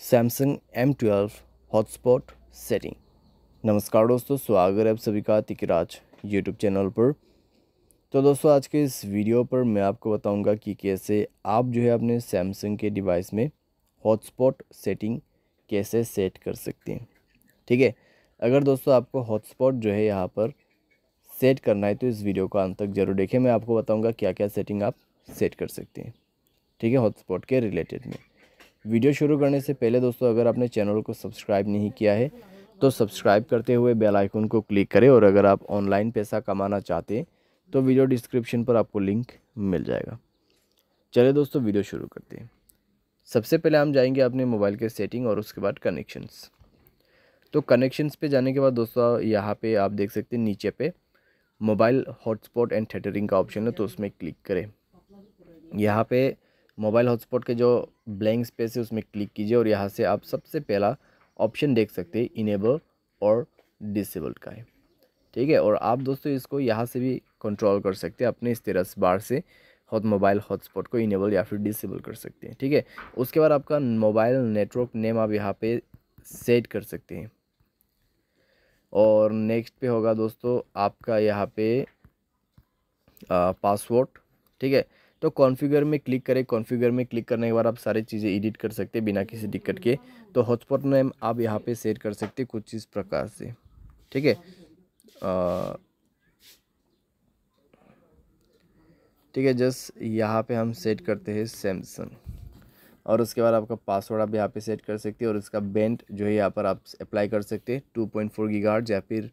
Samsung M twelve hotspot setting नमस्कार दोस्तों स्वागत है आप सभी का तिकराज यूट्यूब चैनल पर तो दोस्तों आज के इस वीडियो पर मैं आपको बताऊंगा कि कैसे आप जो है अपने सैमसंग के डिवाइस में हॉटस्पॉट सेटिंग कैसे सेट कर सकते हैं ठीक है अगर दोस्तों आपको हॉटस्पॉट जो है यहाँ पर सेट करना है तो इस वीडियो को अंत तक जरूर देखें मैं आपको बताऊँगा क्या क्या सेटिंग आप सेट कर सकते हैं ठीक है हॉटस्पॉट के रिलेटेड में वीडियो शुरू करने से पहले दोस्तों अगर आपने चैनल को सब्सक्राइब नहीं किया है तो सब्सक्राइब करते हुए बेल आइकन को क्लिक करें और अगर आप ऑनलाइन पैसा कमाना चाहते हैं तो वीडियो डिस्क्रिप्शन पर आपको लिंक मिल जाएगा चलिए दोस्तों वीडियो शुरू करते हैं सबसे पहले हम जाएंगे अपने मोबाइल के सेटिंग और उसके बाद कनेक्शंस तो कनेक्शंस पे जाने के बाद दोस्तों यहाँ पे आप देख सकते हैं नीचे पे मोबाइल हॉटस्पॉट एंड थेटरिंग का ऑप्शन है तो उसमें क्लिक करें यहाँ पे मोबाइल हॉटस्पॉट के जो ब्लैंक स्पेस है उसमें क्लिक कीजिए और यहाँ से आप सबसे पहला ऑप्शन देख सकते हैं इनेबल और डिसेबल का है ठीक है और आप दोस्तों इसको यहाँ से भी कंट्रोल कर सकते हैं अपने इस से बार से हॉट मोबाइल हॉटस्पॉट को इनेबल या फिर डिसेबल कर सकते हैं ठीक है उसके बाद आपका मोबाइल नेटवर्क नेम आप यहाँ पे सेट कर सकते हैं और नेक्स्ट पे होगा दोस्तों आपका यहाँ पे पासवर्ड ठीक है तो कॉन्फ़िगर में क्लिक करें कॉन्फ़िगर में क्लिक करने के बाद आप सारी चीज़ें एडिट कर सकते हैं बिना किसी दिक्कत के तो हॉटस्पॉट नेम आप यहाँ पे सेट कर सकते हैं कुछ इस प्रकार से ठीक है ठीक है जस्ट यहाँ पे हम सेट करते हैं सैमसंग और उसके बाद आपका पासवर्ड आप यहाँ पे सेट कर सकते हैं और इसका बेंट जो है यहाँ पर आप अप्लाई कर सकते हैं टू पॉइंट फोर या फिर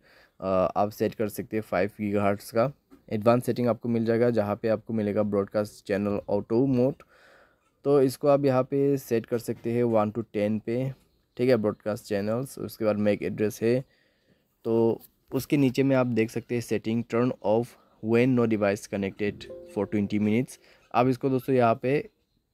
आप सेट कर सकते हैं फाइव गीगा का एडवांस सेटिंग आपको मिल जाएगा जहाँ पे आपको मिलेगा ब्रॉडकास्ट चैनल ऑटो मोड तो इसको आप यहाँ पे सेट कर सकते हैं वन टू टेन पे ठीक है ब्रॉडकास्ट चैनल्स उसके बाद मैक एड्रेस है तो उसके नीचे में आप देख सकते हैं setting turn off when no device connected for twenty minutes आप इसको दोस्तों यहाँ पे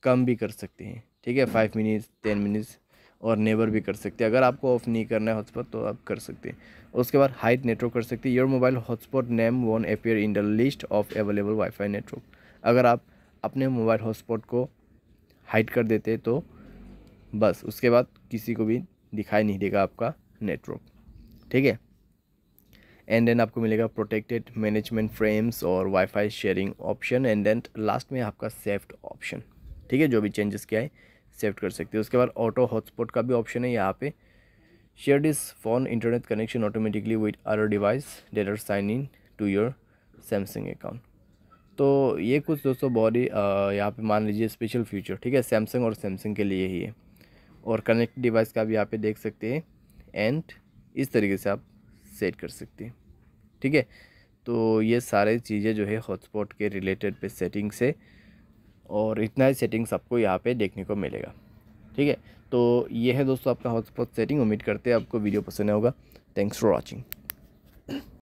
कम भी कर सकते हैं ठीक है फाइव मिनट्स टेन मिनट्स और नेवर भी कर सकते हैं अगर आपको ऑफ़ नहीं करना है हॉटस्पॉट तो आप कर सकते हैं उसके बाद हाइट नेटवर्क कर सकते हैं your mobile hotspot name one appear in the list of available wifi network अगर आप अपने मोबाइल हॉटस्पॉट को हाइट कर देते तो बस उसके बाद किसी को भी दिखाई नहीं देगा आपका नेटवर्क ठीक है एंड देन आपको मिलेगा प्रोटेक्टेड मैनेजमेंट फ्रेम्स और wifi sharing option and then last में आपका सेफ्ट ऑप्शन ठीक है जो भी चेंजेस किया है सेट कर सकते हो उसके बाद ऑटो हॉटस्पॉट का भी ऑप्शन है यहाँ पे share this phone internet connection automatically with other device are sign in to your Samsung account तो ये कुछ दोस्तों बहुत ही यहाँ पे मान लीजिए स्पेशल फीचर ठीक है सैमसंग और सैमसंग के लिए ही है और कनेक्ट डिवाइस का भी यहाँ पे देख सकते हैं एंड इस तरीके से आप सेट कर सकते हैं ठीक है तो ये सारे चीज़ें जो है हॉटस्पॉट के रिलेटेड पे सेटिंग से और इतना ही सेटिंग्स आपको यहाँ पे देखने को मिलेगा ठीक है तो ये है दोस्तों आपका हॉटस्पॉट सेटिंग उम्मीद करते हैं आपको वीडियो पसंद होगा थैंक्स फॉर वॉचिंग